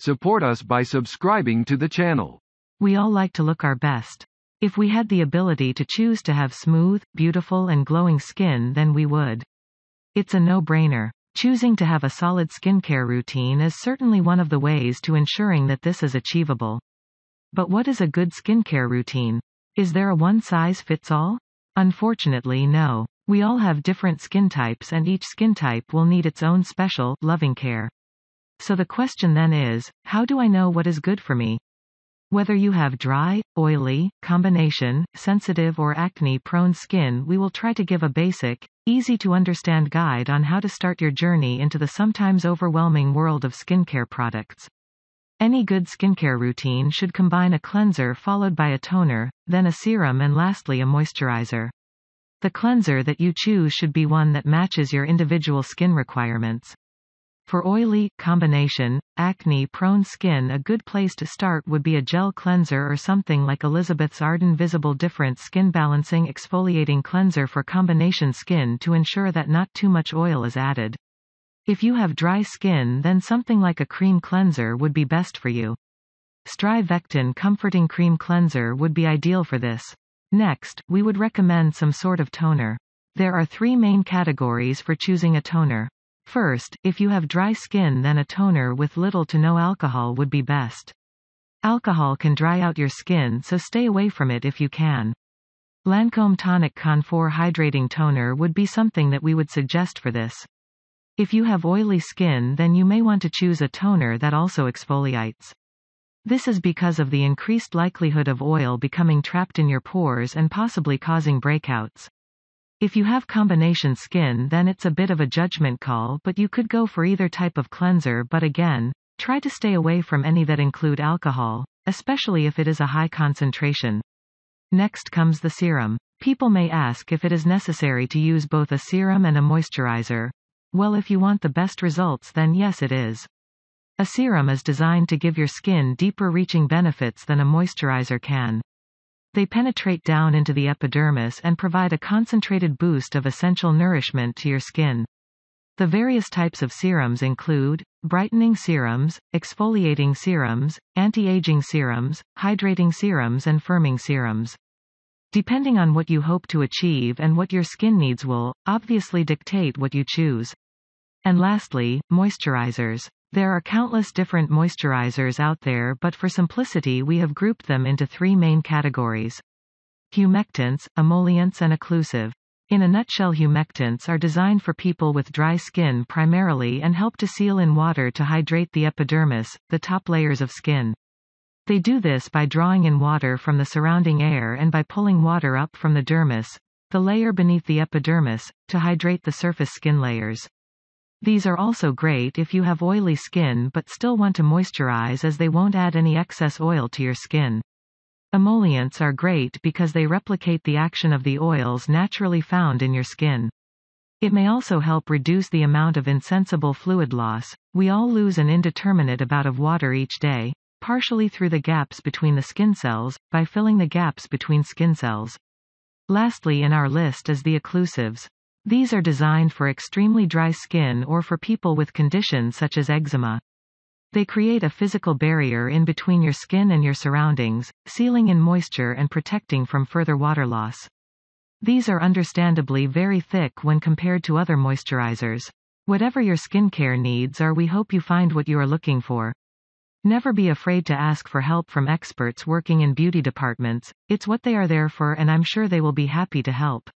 Support us by subscribing to the channel. We all like to look our best. If we had the ability to choose to have smooth, beautiful and glowing skin then we would. It's a no-brainer. Choosing to have a solid skincare routine is certainly one of the ways to ensuring that this is achievable. But what is a good skincare routine? Is there a one-size-fits-all? Unfortunately no. We all have different skin types and each skin type will need its own special, loving care. So the question then is, how do I know what is good for me? Whether you have dry, oily, combination, sensitive or acne-prone skin we will try to give a basic, easy-to-understand guide on how to start your journey into the sometimes overwhelming world of skincare products. Any good skincare routine should combine a cleanser followed by a toner, then a serum and lastly a moisturizer. The cleanser that you choose should be one that matches your individual skin requirements. For oily, combination, acne-prone skin a good place to start would be a gel cleanser or something like Elizabeth's Arden Visible Difference Skin Balancing Exfoliating Cleanser for combination skin to ensure that not too much oil is added. If you have dry skin then something like a cream cleanser would be best for you. Strivectin Comforting Cream Cleanser would be ideal for this. Next, we would recommend some sort of toner. There are three main categories for choosing a toner. First, if you have dry skin then a toner with little to no alcohol would be best. Alcohol can dry out your skin so stay away from it if you can. Lancome Tonic Confor Hydrating Toner would be something that we would suggest for this. If you have oily skin then you may want to choose a toner that also exfoliates. This is because of the increased likelihood of oil becoming trapped in your pores and possibly causing breakouts. If you have combination skin then it's a bit of a judgment call but you could go for either type of cleanser but again, try to stay away from any that include alcohol, especially if it is a high concentration. Next comes the serum. People may ask if it is necessary to use both a serum and a moisturizer. Well if you want the best results then yes it is. A serum is designed to give your skin deeper reaching benefits than a moisturizer can they penetrate down into the epidermis and provide a concentrated boost of essential nourishment to your skin. The various types of serums include brightening serums, exfoliating serums, anti-aging serums, hydrating serums and firming serums. Depending on what you hope to achieve and what your skin needs will obviously dictate what you choose. And lastly, moisturizers. There are countless different moisturizers out there but for simplicity we have grouped them into three main categories. Humectants, emollients and occlusive. In a nutshell humectants are designed for people with dry skin primarily and help to seal in water to hydrate the epidermis, the top layers of skin. They do this by drawing in water from the surrounding air and by pulling water up from the dermis, the layer beneath the epidermis, to hydrate the surface skin layers. These are also great if you have oily skin but still want to moisturize as they won't add any excess oil to your skin. Emollients are great because they replicate the action of the oils naturally found in your skin. It may also help reduce the amount of insensible fluid loss. We all lose an indeterminate amount of water each day, partially through the gaps between the skin cells, by filling the gaps between skin cells. Lastly in our list is the occlusives. These are designed for extremely dry skin or for people with conditions such as eczema. They create a physical barrier in between your skin and your surroundings, sealing in moisture and protecting from further water loss. These are understandably very thick when compared to other moisturizers. Whatever your skincare needs are we hope you find what you are looking for. Never be afraid to ask for help from experts working in beauty departments, it's what they are there for and I'm sure they will be happy to help.